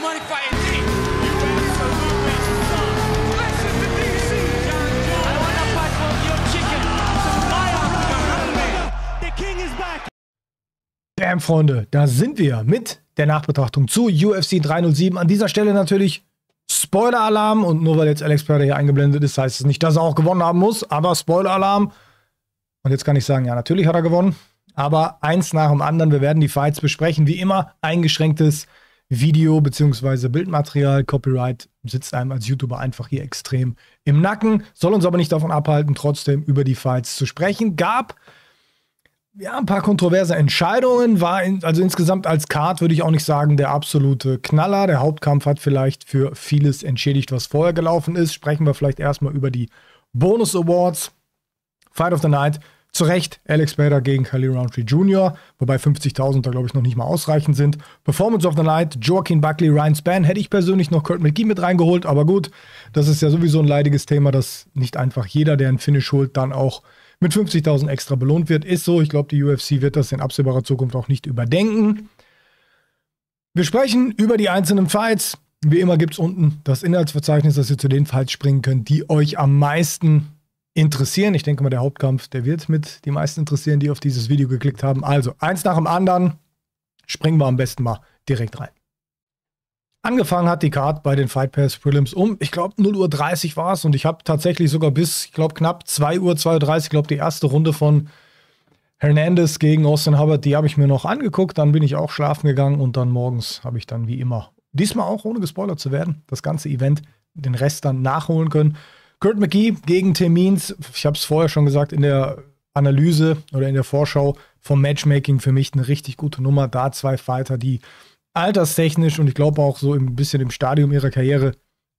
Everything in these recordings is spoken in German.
money fighting me. Bam, Freunde, da sind wir mit der Nachbetrachtung zu UFC 307. An dieser Stelle natürlich Spoiler-Alarm. Und nur weil jetzt Alex Pereira hier eingeblendet ist, heißt es nicht, dass er auch gewonnen haben muss. Aber Spoiler-Alarm. Und jetzt kann ich sagen, ja, natürlich hat er gewonnen. Aber eins nach dem anderen. Wir werden die Fights besprechen. Wie immer, eingeschränktes Video- bzw. Bildmaterial. Copyright sitzt einem als YouTuber einfach hier extrem im Nacken, soll uns aber nicht davon abhalten, trotzdem über die Fights zu sprechen. Gab ja ein paar kontroverse Entscheidungen, war in, also insgesamt als Card würde ich auch nicht sagen der absolute Knaller. Der Hauptkampf hat vielleicht für vieles entschädigt, was vorher gelaufen ist. Sprechen wir vielleicht erstmal über die Bonus Awards. Fight of the Night zu Recht Alex Bader gegen Khalil Roundtree Jr., wobei 50.000 da glaube ich noch nicht mal ausreichend sind. Performance of the Night, Joaquin Buckley, Ryan Spann. Hätte ich persönlich noch Kurt McGee mit reingeholt, aber gut, das ist ja sowieso ein leidiges Thema, dass nicht einfach jeder, der einen Finish holt, dann auch mit 50.000 extra belohnt wird. Ist so, ich glaube, die UFC wird das in absehbarer Zukunft auch nicht überdenken. Wir sprechen über die einzelnen Fights. Wie immer gibt es unten das Inhaltsverzeichnis, dass ihr zu den Fights springen könnt, die euch am meisten interessieren. Ich denke mal, der Hauptkampf, der wird mit die meisten interessieren, die auf dieses Video geklickt haben. Also, eins nach dem anderen, springen wir am besten mal direkt rein. Angefangen hat die Card bei den Fight Pass Prelims um, ich glaube 0.30 Uhr war es und ich habe tatsächlich sogar bis, ich glaube knapp 2 Uhr, 2.30 Uhr, ich glaube die erste Runde von Hernandez gegen Austin Hubbard, die habe ich mir noch angeguckt, dann bin ich auch schlafen gegangen und dann morgens habe ich dann wie immer, diesmal auch ohne gespoilert zu werden, das ganze Event, den Rest dann nachholen können. Kurt McGee gegen Termins. Ich habe es vorher schon gesagt in der Analyse oder in der Vorschau vom Matchmaking für mich eine richtig gute Nummer. Da zwei Fighter, die alterstechnisch und ich glaube auch so ein bisschen im Stadium ihrer Karriere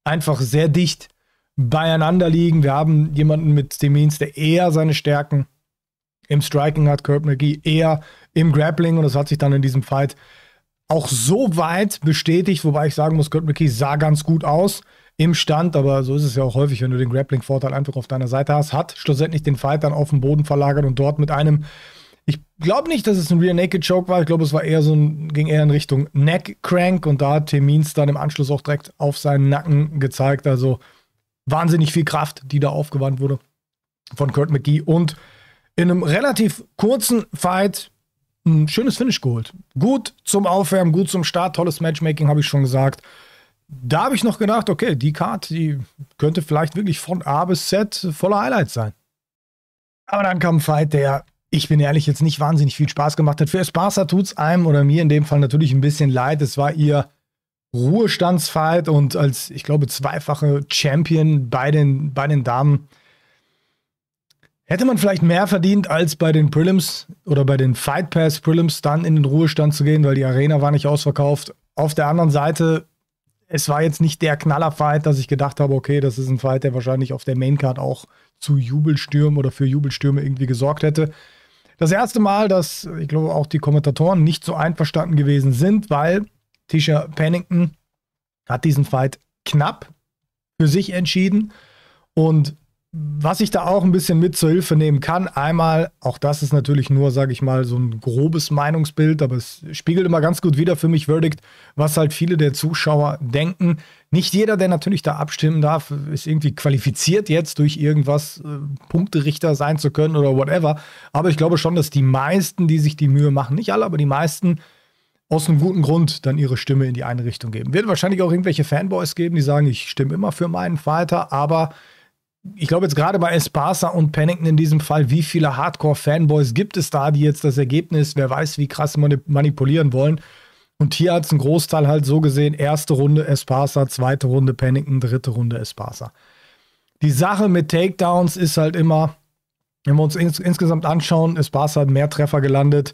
einfach sehr dicht beieinander liegen. Wir haben jemanden mit Demins, der eher seine Stärken im Striking hat, Kurt McGee eher im Grappling und das hat sich dann in diesem Fight auch so weit bestätigt, wobei ich sagen muss, Kurt McGee sah ganz gut aus im Stand, aber so ist es ja auch häufig, wenn du den Grappling-Vorteil einfach auf deiner Seite hast, hat schlussendlich den Fight dann auf den Boden verlagert und dort mit einem, ich glaube nicht, dass es ein Real Naked Choke war, ich glaube, es war eher so ein, ging eher in Richtung Neck Crank und da hat Temins dann im Anschluss auch direkt auf seinen Nacken gezeigt, also wahnsinnig viel Kraft, die da aufgewandt wurde von Kurt McGee und in einem relativ kurzen Fight ein schönes Finish geholt. Gut zum Aufwärmen, gut zum Start, tolles Matchmaking, habe ich schon gesagt da habe ich noch gedacht, okay, die Karte, die könnte vielleicht wirklich von A bis Z voller Highlights sein. Aber dann kam ein Fight, der, ich bin ehrlich, jetzt nicht wahnsinnig viel Spaß gemacht hat. Für Esparza tut es einem oder mir in dem Fall natürlich ein bisschen leid. Es war ihr Ruhestandsfight und als, ich glaube, zweifache Champion bei den, bei den Damen hätte man vielleicht mehr verdient, als bei den Prelims oder bei den Fight Pass Prelims dann in den Ruhestand zu gehen, weil die Arena war nicht ausverkauft. Auf der anderen Seite es war jetzt nicht der Knallerfight, dass ich gedacht habe, okay, das ist ein Fight, der wahrscheinlich auf der Maincard auch zu Jubelstürmen oder für Jubelstürme irgendwie gesorgt hätte. Das erste Mal, dass ich glaube auch die Kommentatoren nicht so einverstanden gewesen sind, weil Tisha Pennington hat diesen Fight knapp für sich entschieden und was ich da auch ein bisschen mit zur Hilfe nehmen kann, einmal, auch das ist natürlich nur, sage ich mal, so ein grobes Meinungsbild, aber es spiegelt immer ganz gut wieder für mich Verdict, was halt viele der Zuschauer denken. Nicht jeder, der natürlich da abstimmen darf, ist irgendwie qualifiziert jetzt durch irgendwas äh, Punkterichter sein zu können oder whatever. Aber ich glaube schon, dass die meisten, die sich die Mühe machen, nicht alle, aber die meisten aus einem guten Grund dann ihre Stimme in die eine Richtung geben. Wird wahrscheinlich auch irgendwelche Fanboys geben, die sagen, ich stimme immer für meinen Fighter, aber ich glaube jetzt gerade bei Esparza und Pennington in diesem Fall, wie viele Hardcore-Fanboys gibt es da, die jetzt das Ergebnis, wer weiß, wie krass manipulieren wollen. Und hier hat es einen Großteil halt so gesehen, erste Runde Esparza, zweite Runde Pennington, dritte Runde Esparza. Die Sache mit Takedowns ist halt immer, wenn wir uns ins insgesamt anschauen, Esparza hat mehr Treffer gelandet,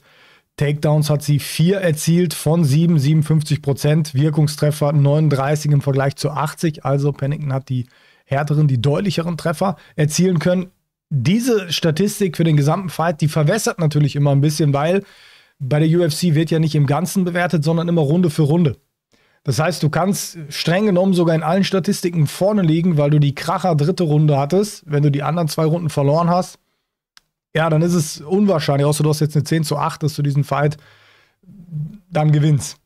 Takedowns hat sie vier erzielt von sieben, 57 Prozent, Wirkungstreffer 39 im Vergleich zu 80, also Pennington hat die härteren, die deutlicheren Treffer erzielen können. Diese Statistik für den gesamten Fight, die verwässert natürlich immer ein bisschen, weil bei der UFC wird ja nicht im Ganzen bewertet, sondern immer Runde für Runde. Das heißt, du kannst streng genommen sogar in allen Statistiken vorne liegen, weil du die Kracher dritte Runde hattest. Wenn du die anderen zwei Runden verloren hast, ja, dann ist es unwahrscheinlich, außer du hast jetzt eine 10 zu 8, dass du diesen Fight dann gewinnst.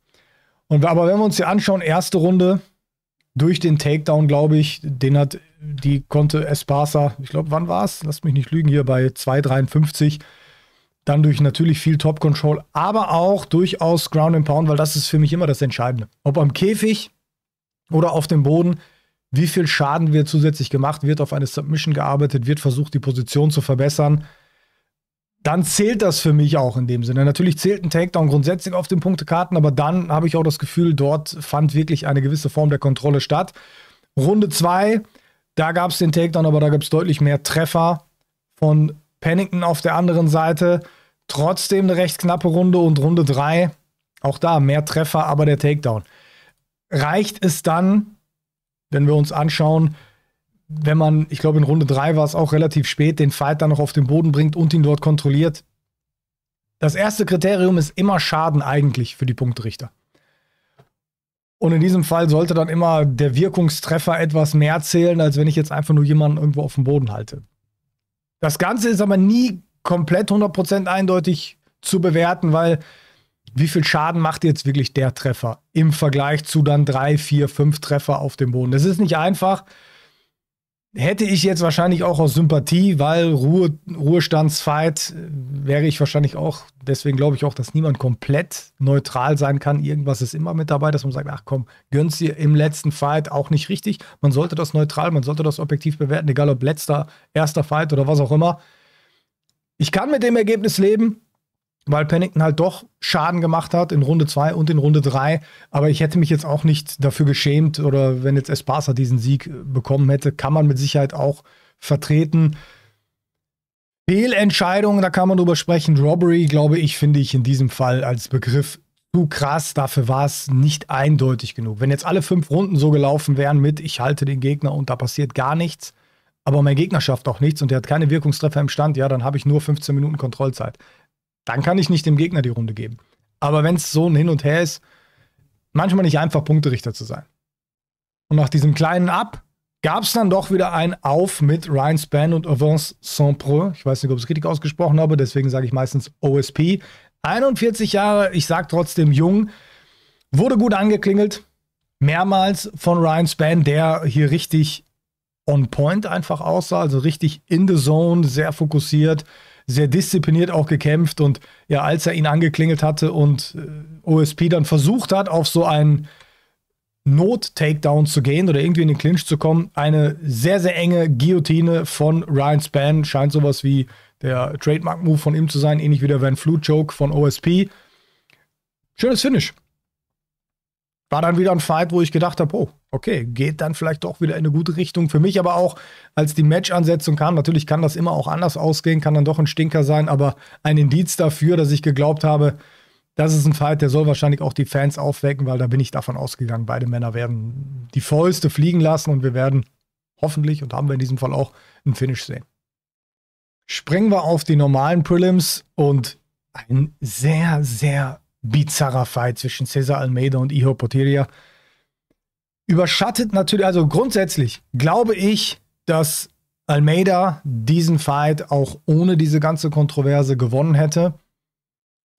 Und, aber wenn wir uns hier anschauen, erste Runde, durch den Takedown, glaube ich, den hat die konnte Espasa, ich glaube, wann war es? Lasst mich nicht lügen, hier bei 2,53. Dann durch natürlich viel Top Control, aber auch durchaus Ground and Pound, weil das ist für mich immer das Entscheidende. Ob am Käfig oder auf dem Boden, wie viel Schaden wird zusätzlich gemacht, wird auf eine Submission gearbeitet, wird versucht, die Position zu verbessern dann zählt das für mich auch in dem Sinne. Natürlich zählt ein Takedown grundsätzlich auf den Punktekarten, aber dann habe ich auch das Gefühl, dort fand wirklich eine gewisse Form der Kontrolle statt. Runde 2, da gab es den Takedown, aber da gab es deutlich mehr Treffer von Pennington auf der anderen Seite. Trotzdem eine recht knappe Runde und Runde 3, auch da mehr Treffer, aber der Takedown. Reicht es dann, wenn wir uns anschauen, wenn man, ich glaube, in Runde 3 war es auch relativ spät, den Fight dann noch auf den Boden bringt und ihn dort kontrolliert. Das erste Kriterium ist immer Schaden eigentlich für die Punktrichter. Und in diesem Fall sollte dann immer der Wirkungstreffer etwas mehr zählen, als wenn ich jetzt einfach nur jemanden irgendwo auf dem Boden halte. Das Ganze ist aber nie komplett 100% eindeutig zu bewerten, weil wie viel Schaden macht jetzt wirklich der Treffer im Vergleich zu dann drei, vier, fünf Treffer auf dem Boden? Das ist nicht einfach hätte ich jetzt wahrscheinlich auch aus Sympathie, weil Ruhe, Ruhestandsfight äh, wäre ich wahrscheinlich auch, deswegen glaube ich auch, dass niemand komplett neutral sein kann. Irgendwas ist immer mit dabei, dass man sagt, ach komm, gönnst dir im letzten Fight auch nicht richtig. Man sollte das neutral, man sollte das objektiv bewerten, egal ob letzter, erster Fight oder was auch immer. Ich kann mit dem Ergebnis leben weil Pennington halt doch Schaden gemacht hat in Runde 2 und in Runde 3. Aber ich hätte mich jetzt auch nicht dafür geschämt oder wenn jetzt Espasa diesen Sieg äh, bekommen hätte, kann man mit Sicherheit auch vertreten. Fehlentscheidungen, da kann man drüber sprechen. Robbery, glaube ich, finde ich in diesem Fall als Begriff zu krass. Dafür war es nicht eindeutig genug. Wenn jetzt alle fünf Runden so gelaufen wären mit, ich halte den Gegner und da passiert gar nichts, aber mein Gegner schafft auch nichts und der hat keine Wirkungstreffer im Stand, ja, dann habe ich nur 15 Minuten Kontrollzeit dann kann ich nicht dem Gegner die Runde geben. Aber wenn es so ein Hin und Her ist, manchmal nicht einfach, Punkterichter zu sein. Und nach diesem kleinen Ab gab es dann doch wieder ein Auf mit Ryan Span und Avance Saint-Preux. Ich weiß nicht, ob ich es richtig ausgesprochen habe, deswegen sage ich meistens OSP. 41 Jahre, ich sage trotzdem jung, wurde gut angeklingelt. Mehrmals von Ryan Span, der hier richtig on point einfach aussah, also richtig in the zone, sehr fokussiert sehr diszipliniert auch gekämpft. Und ja, als er ihn angeklingelt hatte und äh, OSP dann versucht hat, auf so einen Not-Takedown zu gehen oder irgendwie in den Clinch zu kommen, eine sehr, sehr enge Guillotine von Ryan Span Scheint sowas wie der Trademark-Move von ihm zu sein, ähnlich wie der Van Fleet-Joke von OSP. Schönes Finish war dann wieder ein Fight, wo ich gedacht habe, oh, okay, geht dann vielleicht doch wieder in eine gute Richtung. Für mich aber auch, als die Match-Ansetzung kam, natürlich kann das immer auch anders ausgehen, kann dann doch ein Stinker sein, aber ein Indiz dafür, dass ich geglaubt habe, das ist ein Fight, der soll wahrscheinlich auch die Fans aufwecken, weil da bin ich davon ausgegangen, beide Männer werden die Fäuste fliegen lassen und wir werden hoffentlich und haben wir in diesem Fall auch einen Finish sehen. Springen wir auf die normalen Prelims und ein sehr, sehr bizarrer Fight zwischen Cesar Almeida und Iho Porteria. Überschattet natürlich, also grundsätzlich glaube ich, dass Almeida diesen Fight auch ohne diese ganze Kontroverse gewonnen hätte.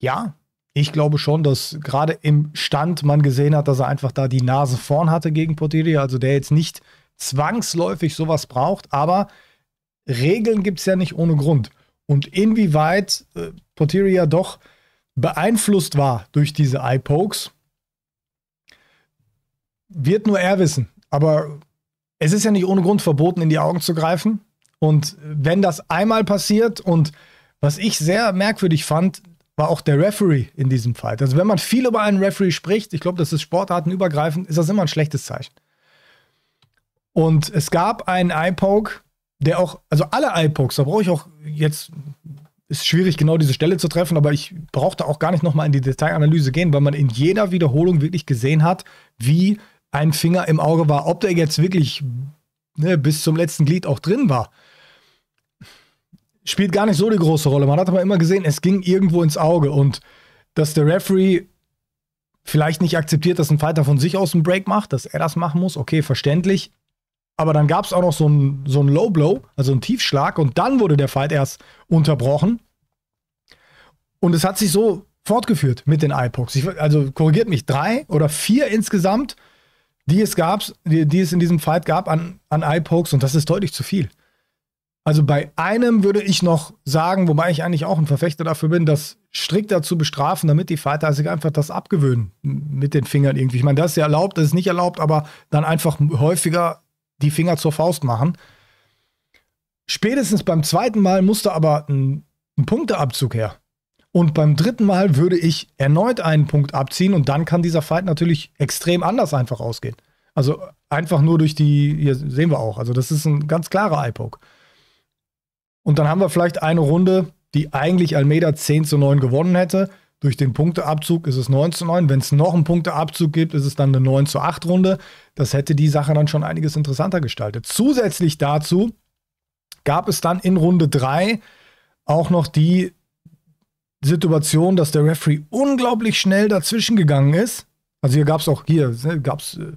Ja, ich glaube schon, dass gerade im Stand man gesehen hat, dass er einfach da die Nase vorn hatte gegen Portiria, also der jetzt nicht zwangsläufig sowas braucht, aber Regeln gibt es ja nicht ohne Grund. Und inwieweit äh, Portiria doch beeinflusst war durch diese Eye-Pokes, wird nur er wissen. Aber es ist ja nicht ohne Grund verboten, in die Augen zu greifen. Und wenn das einmal passiert und was ich sehr merkwürdig fand, war auch der Referee in diesem Fall. Also wenn man viel über einen Referee spricht, ich glaube, das ist sportartenübergreifend, ist das immer ein schlechtes Zeichen. Und es gab einen Eye-Poke, der auch, also alle Eye-Pokes, da brauche ich auch jetzt ist schwierig, genau diese Stelle zu treffen, aber ich brauchte auch gar nicht nochmal in die Detailanalyse gehen, weil man in jeder Wiederholung wirklich gesehen hat, wie ein Finger im Auge war, ob der jetzt wirklich ne, bis zum letzten Glied auch drin war. Spielt gar nicht so die große Rolle. Man hat aber immer gesehen, es ging irgendwo ins Auge und dass der Referee vielleicht nicht akzeptiert, dass ein Fighter von sich aus einen Break macht, dass er das machen muss, okay, verständlich aber dann gab es auch noch so einen so einen Low Blow, also einen Tiefschlag und dann wurde der Fight erst unterbrochen. Und es hat sich so fortgeführt mit den iPods. also korrigiert mich, drei oder vier insgesamt, die es gab, die, die es in diesem Fight gab an, an iPokes und das ist deutlich zu viel. Also bei einem würde ich noch sagen, wobei ich eigentlich auch ein Verfechter dafür bin, das strikter zu bestrafen, damit die Fighter sich einfach das abgewöhnen mit den Fingern irgendwie. Ich meine, das ist ja erlaubt, das ist nicht erlaubt, aber dann einfach häufiger die Finger zur Faust machen. Spätestens beim zweiten Mal musste aber ein, ein Punkteabzug her. Und beim dritten Mal würde ich erneut einen Punkt abziehen und dann kann dieser Fight natürlich extrem anders einfach ausgehen. Also einfach nur durch die, hier sehen wir auch, also das ist ein ganz klarer eye Und dann haben wir vielleicht eine Runde, die eigentlich Almeida 10 zu 9 gewonnen hätte durch den Punkteabzug ist es 9 zu 9. Wenn es noch einen Punkteabzug gibt, ist es dann eine 9 zu 8 Runde. Das hätte die Sache dann schon einiges interessanter gestaltet. Zusätzlich dazu gab es dann in Runde 3 auch noch die Situation, dass der Referee unglaublich schnell dazwischen gegangen ist. Also hier gab es auch, hier ne, gab's, äh,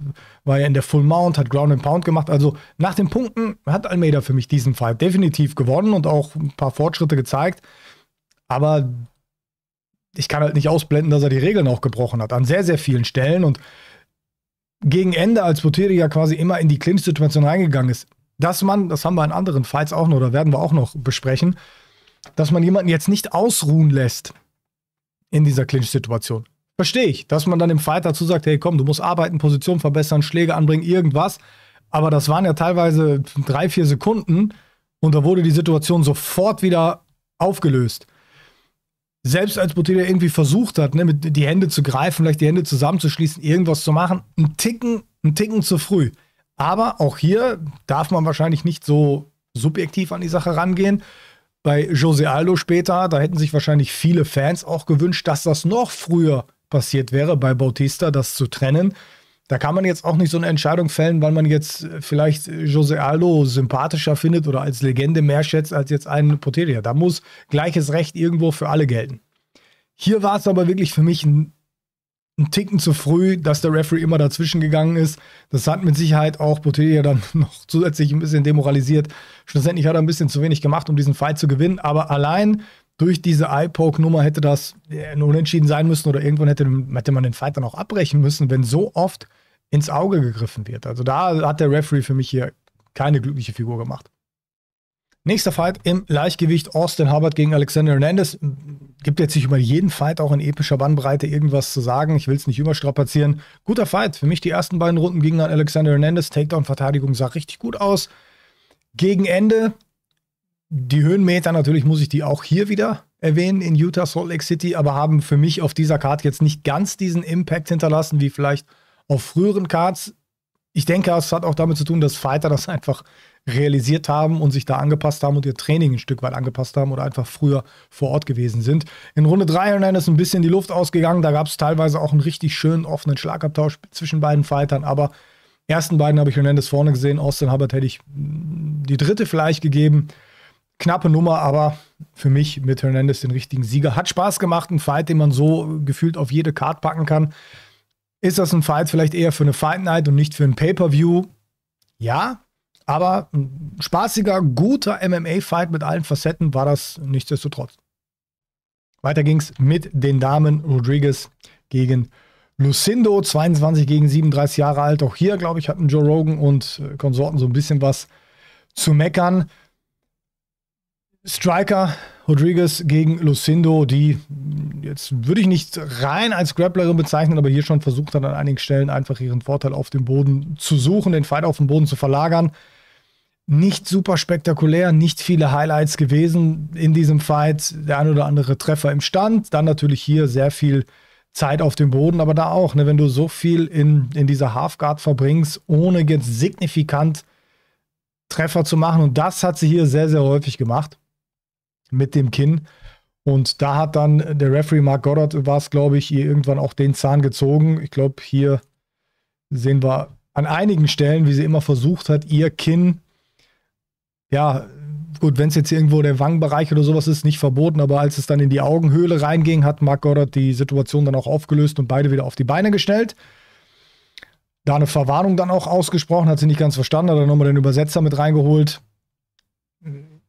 war ja in der Full Mount, hat Ground and Pound gemacht. Also nach den Punkten hat Almeida für mich diesen Fight definitiv gewonnen und auch ein paar Fortschritte gezeigt. Aber ich kann halt nicht ausblenden, dass er die Regeln auch gebrochen hat. An sehr, sehr vielen Stellen. Und gegen Ende, als Boteri ja quasi immer in die Clinch-Situation reingegangen ist, dass man, das haben wir in anderen Fights auch noch, da werden wir auch noch besprechen, dass man jemanden jetzt nicht ausruhen lässt in dieser Clinch-Situation. Verstehe ich, dass man dann dem Fight dazu sagt, hey komm, du musst arbeiten, Position verbessern, Schläge anbringen, irgendwas. Aber das waren ja teilweise drei, vier Sekunden und da wurde die Situation sofort wieder aufgelöst selbst als Botelia irgendwie versucht hat, ne, mit die Hände zu greifen, vielleicht die Hände zusammenzuschließen, irgendwas zu machen, ein Ticken, ein Ticken zu früh. Aber auch hier darf man wahrscheinlich nicht so subjektiv an die Sache rangehen. Bei Jose Aldo später, da hätten sich wahrscheinlich viele Fans auch gewünscht, dass das noch früher passiert wäre, bei Bautista das zu trennen. Da kann man jetzt auch nicht so eine Entscheidung fällen, weil man jetzt äh, vielleicht äh, Jose Aldo sympathischer findet oder als Legende mehr schätzt als jetzt einen Poteria. Da muss gleiches Recht irgendwo für alle gelten. Hier war es aber wirklich für mich ein, ein, Ticken zu früh, dass der Referee immer dazwischen gegangen ist. Das hat mit Sicherheit auch Poteria dann noch zusätzlich ein bisschen demoralisiert. Schlussendlich hat er ein bisschen zu wenig gemacht, um diesen Fight zu gewinnen. Aber allein durch diese Eye-Poke-Nummer hätte das ein äh, Unentschieden sein müssen oder irgendwann hätte, hätte man den Fight dann auch abbrechen müssen, wenn so oft ins Auge gegriffen wird. Also da hat der Referee für mich hier keine glückliche Figur gemacht. Nächster Fight im Leichtgewicht Austin Hubbard gegen Alexander Hernandez. Gibt jetzt nicht über jeden Fight auch in epischer Bandbreite irgendwas zu sagen. Ich will es nicht überstrapazieren. Guter Fight. Für mich die ersten beiden Runden gingen an Alexander Hernandez. Takedown-Verteidigung sah richtig gut aus. Gegen Ende die Höhenmeter, natürlich muss ich die auch hier wieder erwähnen in Utah, Salt Lake City, aber haben für mich auf dieser Karte jetzt nicht ganz diesen Impact hinterlassen, wie vielleicht auf früheren Cards. Ich denke, es hat auch damit zu tun, dass Fighter das einfach realisiert haben und sich da angepasst haben und ihr Training ein Stück weit angepasst haben oder einfach früher vor Ort gewesen sind. In Runde 3 online ist ein bisschen die Luft ausgegangen. Da gab es teilweise auch einen richtig schönen offenen Schlagabtausch zwischen beiden Fightern, aber ersten beiden habe ich Hernandez vorne gesehen. Austin Hubbard hätte ich hm, die dritte vielleicht gegeben knappe Nummer, aber für mich mit Hernandez den richtigen Sieger. Hat Spaß gemacht, ein Fight, den man so gefühlt auf jede Karte packen kann. Ist das ein Fight vielleicht eher für eine Fight Night und nicht für ein Pay-Per-View? Ja, aber ein spaßiger, guter MMA-Fight mit allen Facetten war das nichtsdestotrotz. Weiter ging es mit den Damen Rodriguez gegen Lucindo, 22 gegen 37 Jahre alt. Auch hier, glaube ich, hatten Joe Rogan und äh, Konsorten so ein bisschen was zu meckern. Striker Rodriguez gegen Lucindo, die jetzt würde ich nicht rein als Grapplerin bezeichnen, aber hier schon versucht hat an einigen Stellen einfach ihren Vorteil auf dem Boden zu suchen, den Fight auf dem Boden zu verlagern. Nicht super spektakulär, nicht viele Highlights gewesen in diesem Fight. Der ein oder andere Treffer im Stand, dann natürlich hier sehr viel Zeit auf dem Boden, aber da auch, ne, wenn du so viel in, in dieser Halfguard verbringst, ohne jetzt signifikant Treffer zu machen. Und das hat sie hier sehr, sehr häufig gemacht mit dem Kinn. Und da hat dann der Referee Mark Goddard, war es glaube ich, ihr irgendwann auch den Zahn gezogen. Ich glaube, hier sehen wir an einigen Stellen, wie sie immer versucht hat, ihr Kinn, ja, gut, wenn es jetzt irgendwo der Wangenbereich oder sowas ist, nicht verboten, aber als es dann in die Augenhöhle reinging, hat Mark Goddard die Situation dann auch aufgelöst und beide wieder auf die Beine gestellt. Da eine Verwarnung dann auch ausgesprochen, hat sie nicht ganz verstanden, hat dann nochmal den Übersetzer mit reingeholt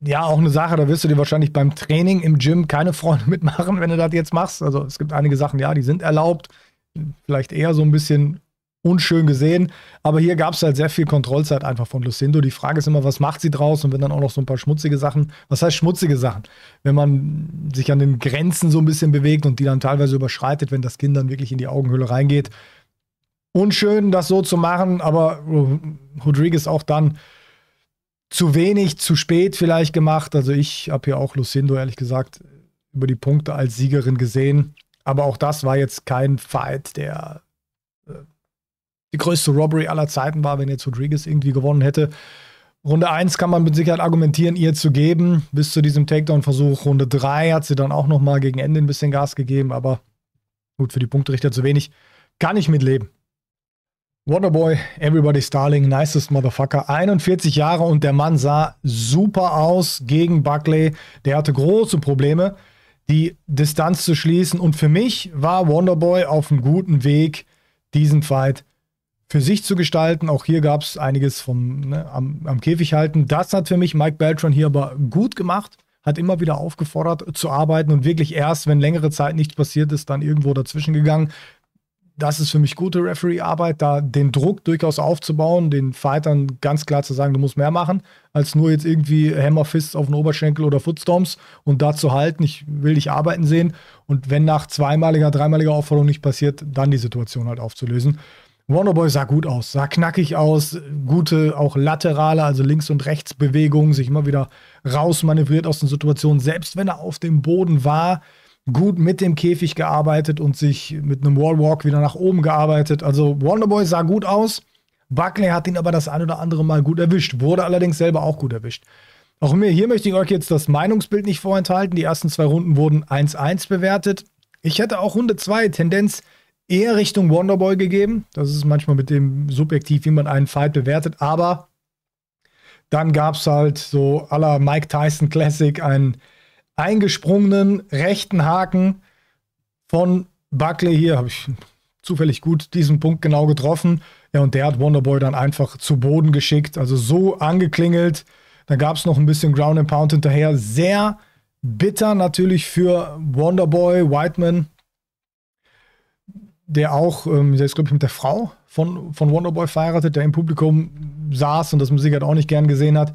ja auch eine Sache, da wirst du dir wahrscheinlich beim Training im Gym keine Freunde mitmachen, wenn du das jetzt machst. Also es gibt einige Sachen, ja, die sind erlaubt, vielleicht eher so ein bisschen unschön gesehen, aber hier gab es halt sehr viel Kontrollzeit einfach von Lucindo. Die Frage ist immer, was macht sie draus und wenn dann auch noch so ein paar schmutzige Sachen, was heißt schmutzige Sachen? Wenn man sich an den Grenzen so ein bisschen bewegt und die dann teilweise überschreitet, wenn das Kind dann wirklich in die Augenhöhle reingeht. Unschön, das so zu machen, aber Rodriguez auch dann zu wenig, zu spät vielleicht gemacht. Also ich habe hier auch Lucindo ehrlich gesagt über die Punkte als Siegerin gesehen. Aber auch das war jetzt kein Fight, der äh, die größte Robbery aller Zeiten war, wenn jetzt Rodriguez irgendwie gewonnen hätte. Runde 1 kann man mit Sicherheit argumentieren, ihr zu geben. Bis zu diesem Takedown-Versuch. Runde 3 hat sie dann auch nochmal gegen Ende ein bisschen Gas gegeben, aber gut, für die Punkterichter zu wenig. Kann ich mitleben. Wonderboy, Everybody's Darling, nicest Motherfucker. 41 Jahre und der Mann sah super aus gegen Buckley. Der hatte große Probleme, die Distanz zu schließen. Und für mich war Wonderboy auf einem guten Weg, diesen Fight für sich zu gestalten. Auch hier gab es einiges vom ne, am, am, Käfig halten. Das hat für mich Mike Beltran hier aber gut gemacht, hat immer wieder aufgefordert zu arbeiten und wirklich erst, wenn längere Zeit nichts passiert ist, dann irgendwo dazwischen gegangen das ist für mich gute Referee-Arbeit, da den Druck durchaus aufzubauen, den Fightern ganz klar zu sagen, du musst mehr machen, als nur jetzt irgendwie Hammerfists auf den Oberschenkel oder Footstorms und da zu halten, ich will dich arbeiten sehen. Und wenn nach zweimaliger, dreimaliger Aufforderung nicht passiert, dann die Situation halt aufzulösen. Wonderboy sah gut aus, sah knackig aus, gute auch laterale, also links und Rechtsbewegungen, sich immer wieder rausmanövriert aus den Situationen, selbst wenn er auf dem Boden war gut mit dem Käfig gearbeitet und sich mit einem Wallwalk wieder nach oben gearbeitet. Also Wonderboy sah gut aus. Buckley hat ihn aber das ein oder andere Mal gut erwischt, wurde allerdings selber auch gut erwischt. Auch mir, hier möchte ich euch jetzt das Meinungsbild nicht vorenthalten. Die ersten zwei Runden wurden 1-1 bewertet. Ich hätte auch Runde 2 Tendenz eher Richtung Wonderboy gegeben. Das ist manchmal mit dem Subjektiv, wie man einen Fight bewertet. Aber dann gab es halt so aller Mike Tyson Classic einen eingesprungenen rechten Haken von Buckley hier, habe ich zufällig gut diesen Punkt genau getroffen. Ja, und der hat Wonderboy dann einfach zu Boden geschickt, also so angeklingelt. Da gab es noch ein bisschen Ground and Pound hinterher. Sehr bitter natürlich für Wonderboy Whiteman, der auch, ähm, der ist glaube ich mit der Frau von, von Wonderboy verheiratet, der im Publikum saß und das Musik halt auch nicht gern gesehen hat.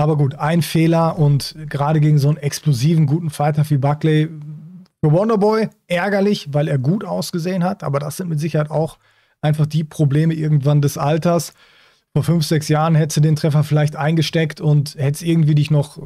Aber gut, ein Fehler und gerade gegen so einen explosiven, guten Fighter wie Buckley, für Wonderboy ärgerlich, weil er gut ausgesehen hat. Aber das sind mit Sicherheit auch einfach die Probleme irgendwann des Alters. Vor fünf, sechs Jahren hättest du den Treffer vielleicht eingesteckt und hättest irgendwie dich noch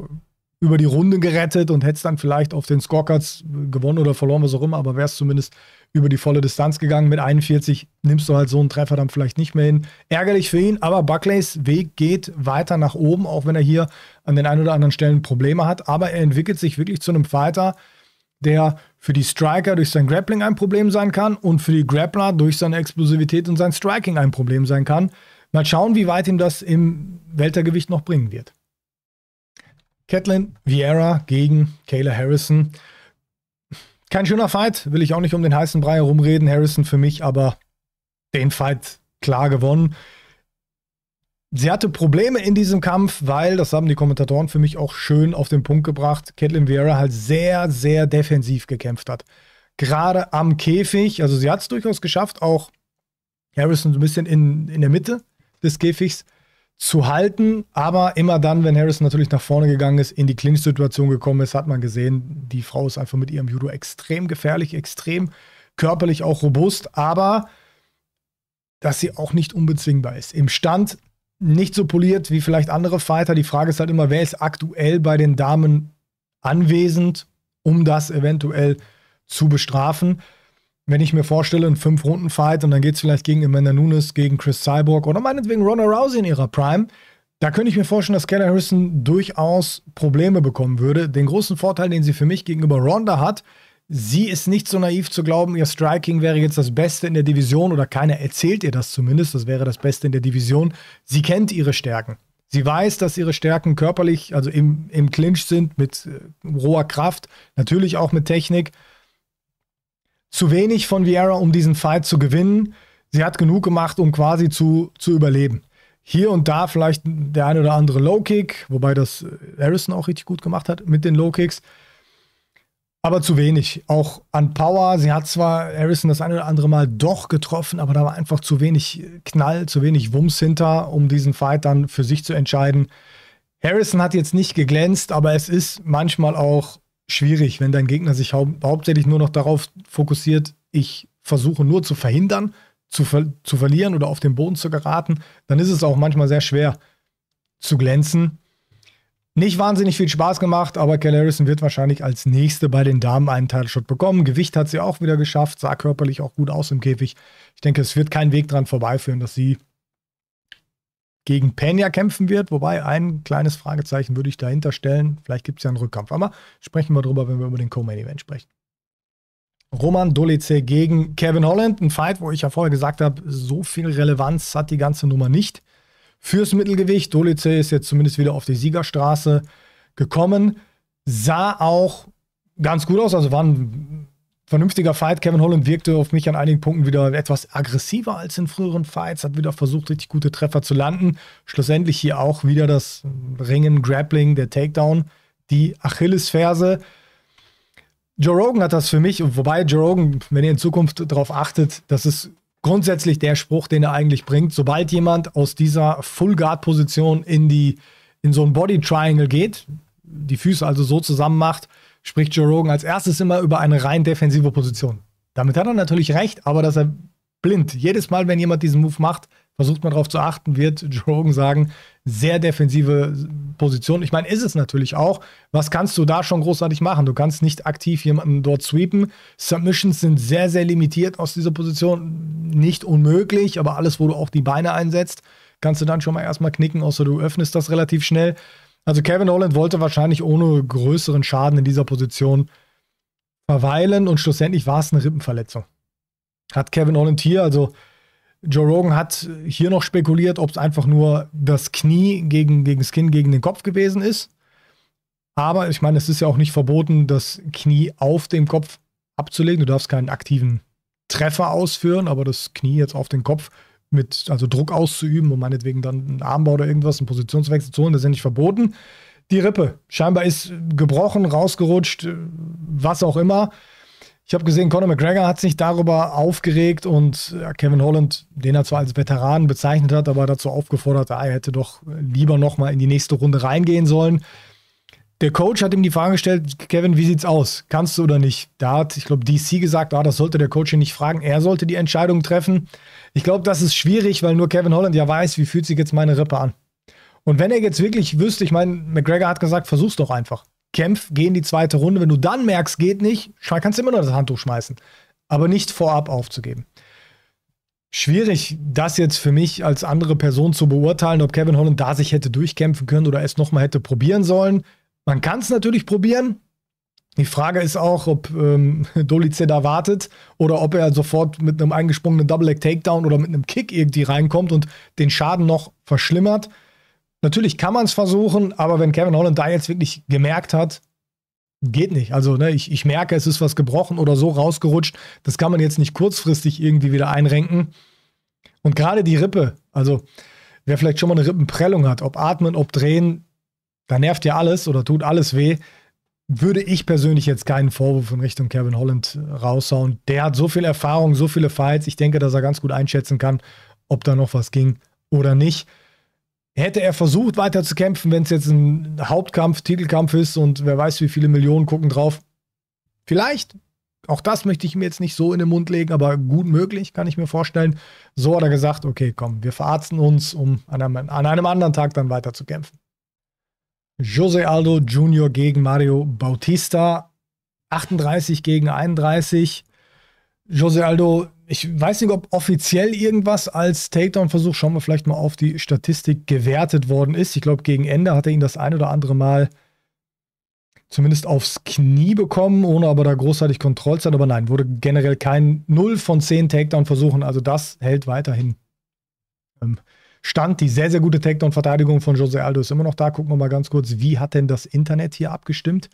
über die Runde gerettet und hättest dann vielleicht auf den Scorecards äh, gewonnen oder verloren, was auch immer, aber wärst zumindest über die volle Distanz gegangen. Mit 41 nimmst du halt so einen Treffer dann vielleicht nicht mehr hin. Ärgerlich für ihn, aber Buckleys Weg geht weiter nach oben, auch wenn er hier an den ein oder anderen Stellen Probleme hat. Aber er entwickelt sich wirklich zu einem Fighter, der für die Striker durch sein Grappling ein Problem sein kann und für die Grappler durch seine Explosivität und sein Striking ein Problem sein kann. Mal schauen, wie weit ihm das im Weltergewicht noch bringen wird. Catelyn Vieira gegen Kayla Harrison. Kein schöner Fight, will ich auch nicht um den heißen Brei herumreden. Harrison für mich aber den Fight klar gewonnen. Sie hatte Probleme in diesem Kampf, weil, das haben die Kommentatoren für mich auch schön auf den Punkt gebracht, Caitlin Vieira halt sehr, sehr defensiv gekämpft hat. Gerade am Käfig, also sie hat es durchaus geschafft, auch Harrison so ein bisschen in, in der Mitte des Käfigs zu halten. Aber immer dann, wenn Harrison natürlich nach vorne gegangen ist, in die Clinch-Situation gekommen ist, hat man gesehen, die Frau ist einfach mit ihrem Judo extrem gefährlich, extrem körperlich auch robust, aber dass sie auch nicht unbezwingbar ist. Im Stand nicht so poliert wie vielleicht andere Fighter. Die Frage ist halt immer, wer ist aktuell bei den Damen anwesend, um das eventuell zu bestrafen wenn ich mir vorstelle, ein Fünf-Runden-Fight und dann geht es vielleicht gegen Amanda Nunes, gegen Chris Cyborg oder meinetwegen Ronda Rousey in ihrer Prime, da könnte ich mir vorstellen, dass Keller Harrison durchaus Probleme bekommen würde. Den großen Vorteil, den sie für mich gegenüber Ronda hat, sie ist nicht so naiv zu glauben, ihr Striking wäre jetzt das Beste in der Division oder keiner erzählt ihr das zumindest, das wäre das Beste in der Division. Sie kennt ihre Stärken. Sie weiß, dass ihre Stärken körperlich, also im, im Clinch sind, mit äh, roher Kraft, natürlich auch mit Technik zu wenig von Vieira, um diesen Fight zu gewinnen. Sie hat genug gemacht, um quasi zu, zu überleben. Hier und da vielleicht der ein oder andere Low Kick, wobei das äh, Harrison auch richtig gut gemacht hat mit den Low Kicks. Aber zu wenig. Auch an Power. Sie hat zwar Harrison das ein oder andere Mal doch getroffen, aber da war einfach zu wenig äh, Knall, zu wenig Wumms hinter, um diesen Fight dann für sich zu entscheiden. Harrison hat jetzt nicht geglänzt, aber es ist manchmal auch schwierig, wenn dein Gegner sich hauptsächlich nur noch darauf fokussiert, ich versuche nur zu verhindern, zu, ver zu verlieren oder auf den Boden zu geraten, dann ist es auch manchmal sehr schwer zu glänzen. Nicht wahnsinnig viel Spaß gemacht, aber Kel Harrison wird wahrscheinlich als Nächste bei den Damen einen title bekommen. Gewicht hat sie auch wieder geschafft, sah körperlich auch gut aus im Käfig. Ich denke, es wird kein Weg dran vorbeiführen, dass sie gegen Pena kämpfen wird, wobei ein kleines Fragezeichen würde ich dahinter stellen. Vielleicht gibt es ja einen Rückkampf, aber sprechen wir darüber, wenn wir über den Co-Main-Event sprechen. Roman Dolice gegen Kevin Holland, ein Fight, wo ich ja vorher gesagt habe, so viel Relevanz hat die ganze Nummer nicht. Fürs Mittelgewicht, Dolice ist jetzt zumindest wieder auf die Siegerstraße gekommen, sah auch ganz gut aus, also waren vernünftiger Fight. Kevin Holland wirkte auf mich an einigen Punkten wieder etwas aggressiver als in früheren Fights, hat wieder versucht, richtig gute Treffer zu landen. Schlussendlich hier auch wieder das Ringen, Grappling, der Takedown, die Achillesferse. Joe Rogan hat das für mich, wobei Joe Rogan, wenn ihr in Zukunft darauf achtet, das ist grundsätzlich der Spruch, den er eigentlich bringt. Sobald jemand aus dieser Full-Guard-Position in, die, in so ein Body-Triangle geht, die Füße also so zusammen macht, spricht Joe Rogan als erstes immer über eine rein defensive Position. Damit hat er natürlich recht, aber dass er blind, jedes Mal, wenn jemand diesen Move macht, versucht man darauf zu achten, wird Joe Rogan sagen, sehr defensive Position. Ich meine, ist es natürlich auch. Was kannst du da schon großartig machen? Du kannst nicht aktiv jemanden dort sweepen. Submissions sind sehr, sehr limitiert aus dieser Position. Nicht unmöglich, aber alles, wo du auch die Beine einsetzt, kannst du dann schon mal erstmal knicken, außer du öffnest das relativ schnell. Also Kevin Holland wollte wahrscheinlich ohne größeren Schaden in dieser Position verweilen und schlussendlich war es eine Rippenverletzung. Hat Kevin Holland hier, also Joe Rogan hat hier noch spekuliert, ob es einfach nur das Knie gegen, gegen das Kinn gegen den Kopf gewesen ist. Aber ich meine, es ist ja auch nicht verboten, das Knie auf dem Kopf abzulegen. Du darfst keinen aktiven Treffer ausführen, aber das Knie jetzt auf den Kopf mit, also Druck auszuüben, um meinetwegen dann einen Armbau oder irgendwas, einen Positionswechsel zu holen, das ist ja nicht verboten. Die Rippe, scheinbar ist gebrochen, rausgerutscht, was auch immer. Ich habe gesehen, Conor McGregor hat sich darüber aufgeregt und Kevin Holland, den er zwar als Veteran bezeichnet hat, aber dazu aufgefordert, er hätte doch lieber nochmal in die nächste Runde reingehen sollen der Coach hat ihm die Frage gestellt, Kevin, wie sieht's aus? Kannst du oder nicht? Da hat, ich glaube, DC gesagt, ah, das sollte der Coach ihn nicht fragen. Er sollte die Entscheidung treffen. Ich glaube, das ist schwierig, weil nur Kevin Holland ja weiß, wie fühlt sich jetzt meine Rippe an. Und wenn er jetzt wirklich wüsste, ich meine, McGregor hat gesagt, versuch's doch einfach. Kämpf, geh in die zweite Runde. Wenn du dann merkst, geht nicht, kannst du immer noch das Handtuch schmeißen. Aber nicht vorab aufzugeben. Schwierig, das jetzt für mich als andere Person zu beurteilen, ob Kevin Holland da sich hätte durchkämpfen können oder es nochmal hätte probieren sollen. Man kann es natürlich probieren. Die Frage ist auch, ob ähm, Dolice da wartet oder ob er sofort mit einem eingesprungenen Double-Leg-Takedown oder mit einem Kick irgendwie reinkommt und den Schaden noch verschlimmert. Natürlich kann man es versuchen, aber wenn Kevin Holland da jetzt wirklich gemerkt hat, geht nicht. Also ne, ich, ich merke, es ist was gebrochen oder so rausgerutscht, das kann man jetzt nicht kurzfristig irgendwie wieder einrenken. Und gerade die Rippe, also wer vielleicht schon mal eine Rippenprellung hat, ob atmen, ob drehen, da nervt ja alles oder tut alles weh, würde ich persönlich jetzt keinen Vorwurf in Richtung Kevin Holland äh, raushauen. Der hat so viel Erfahrung, so viele Fights. Ich denke, dass er ganz gut einschätzen kann, ob da noch was ging oder nicht. Hätte er versucht, weiter zu kämpfen, wenn es jetzt ein Hauptkampf, Titelkampf ist und wer weiß, wie viele Millionen gucken drauf. Vielleicht, auch das möchte ich mir jetzt nicht so in den Mund legen, aber gut möglich, kann ich mir vorstellen. So hat er gesagt, okay, komm, wir verarzen uns, um an einem, an einem anderen Tag dann weiter zu kämpfen. Jose Aldo Jr. gegen Mario Bautista. 38 gegen 31. Jose Aldo, ich weiß nicht, ob offiziell irgendwas als Takedown-Versuch, schauen wir vielleicht mal auf die Statistik, gewertet worden ist. Ich glaube, gegen Ende hat er ihn das ein oder andere Mal zumindest aufs Knie bekommen, ohne aber da großartig Kontrolle zu haben. Aber nein, wurde generell kein 0 von 10 Takedown-Versuchen. Also das hält weiterhin ähm, Stand die sehr, sehr gute Takedown-Verteidigung von Jose Aldo ist immer noch da. Gucken wir mal ganz kurz, wie hat denn das Internet hier abgestimmt?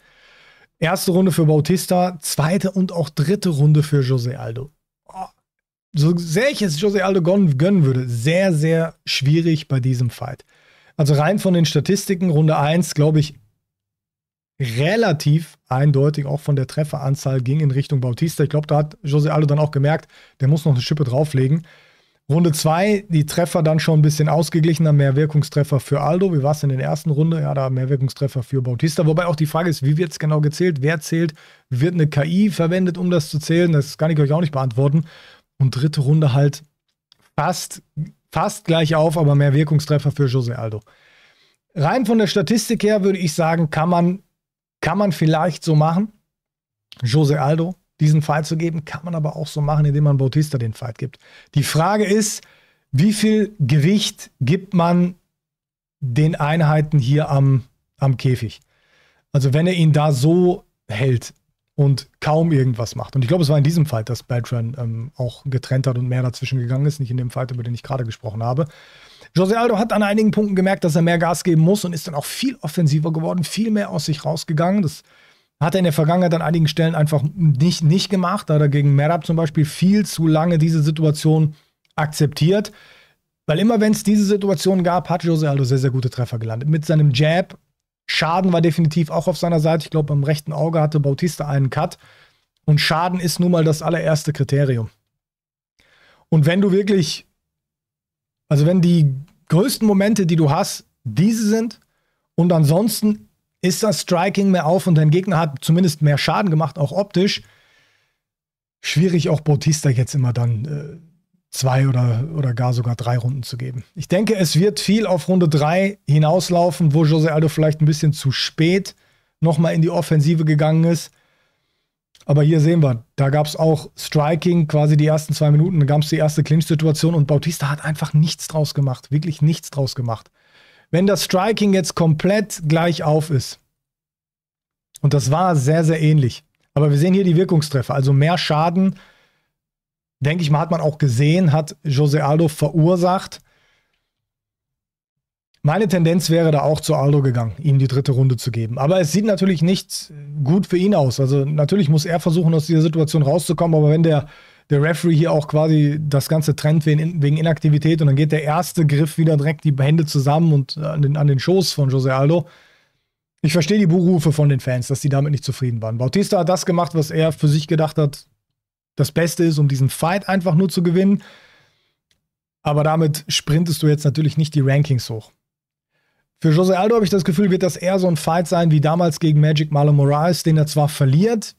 Erste Runde für Bautista, zweite und auch dritte Runde für Jose Aldo. Oh, so sehr ich es Jose Aldo gönnen würde, sehr, sehr schwierig bei diesem Fight. Also rein von den Statistiken, Runde 1, glaube ich, relativ eindeutig auch von der Trefferanzahl ging in Richtung Bautista. Ich glaube, da hat Jose Aldo dann auch gemerkt, der muss noch eine Schippe drauflegen. Runde 2, die Treffer dann schon ein bisschen ausgeglichener, mehr Wirkungstreffer für Aldo. Wie war es in der ersten Runde? Ja, da mehr Wirkungstreffer für Bautista. Wobei auch die Frage ist, wie wird es genau gezählt? Wer zählt? Wird eine KI verwendet, um das zu zählen? Das kann ich euch auch nicht beantworten. Und dritte Runde halt fast, fast gleich auf, aber mehr Wirkungstreffer für Jose Aldo. Rein von der Statistik her würde ich sagen, kann man, kann man vielleicht so machen. Jose Aldo, diesen Fight zu geben. Kann man aber auch so machen, indem man Bautista den Fight gibt. Die Frage ist, wie viel Gewicht gibt man den Einheiten hier am, am Käfig? Also wenn er ihn da so hält und kaum irgendwas macht. Und ich glaube, es war in diesem Fight, dass Beltran ähm, auch getrennt hat und mehr dazwischen gegangen ist, nicht in dem Fight, über den ich gerade gesprochen habe. José Aldo hat an einigen Punkten gemerkt, dass er mehr Gas geben muss und ist dann auch viel offensiver geworden, viel mehr aus sich rausgegangen. Das hat er in der Vergangenheit an einigen Stellen einfach nicht, nicht gemacht. Da hat er gegen Merab zum Beispiel viel zu lange diese Situation akzeptiert. Weil immer, wenn es diese Situation gab, hat Jose Aldo sehr, sehr gute Treffer gelandet. Mit seinem Jab. Schaden war definitiv auch auf seiner Seite. Ich glaube, beim rechten Auge hatte Bautista einen Cut. Und Schaden ist nun mal das allererste Kriterium. Und wenn du wirklich, also wenn die größten Momente, die du hast, diese sind und ansonsten ist das Striking mehr auf und dein Gegner hat zumindest mehr Schaden gemacht, auch optisch. Schwierig auch Bautista jetzt immer dann äh, zwei oder, oder gar sogar drei Runden zu geben. Ich denke, es wird viel auf Runde drei hinauslaufen, wo Jose Aldo vielleicht ein bisschen zu spät nochmal in die Offensive gegangen ist. Aber hier sehen wir, da gab es auch Striking, quasi die ersten zwei Minuten, da gab es die erste Clinch-Situation und Bautista hat einfach nichts draus gemacht, wirklich nichts draus gemacht wenn das Striking jetzt komplett gleich auf ist. Und das war sehr, sehr ähnlich. Aber wir sehen hier die Wirkungstreffer. Also mehr Schaden, denke ich mal, hat man auch gesehen, hat Jose Aldo verursacht. Meine Tendenz wäre da auch zu Aldo gegangen, ihm die dritte Runde zu geben. Aber es sieht natürlich nicht gut für ihn aus. Also natürlich muss er versuchen, aus dieser Situation rauszukommen. Aber wenn der der Referee hier auch quasi das Ganze trennt wegen, Inaktivität und dann geht der erste Griff wieder direkt die Hände zusammen und an den, an den Schoß von Jose Aldo. Ich verstehe die Buhrufe von den Fans, dass die damit nicht zufrieden waren. Bautista hat das gemacht, was er für sich gedacht hat, das Beste ist, um diesen Fight einfach nur zu gewinnen. Aber damit sprintest du jetzt natürlich nicht die Rankings hoch. Für Jose Aldo habe ich das Gefühl, wird das eher so ein Fight sein wie damals gegen Magic Marlon Moraes, den er zwar verliert,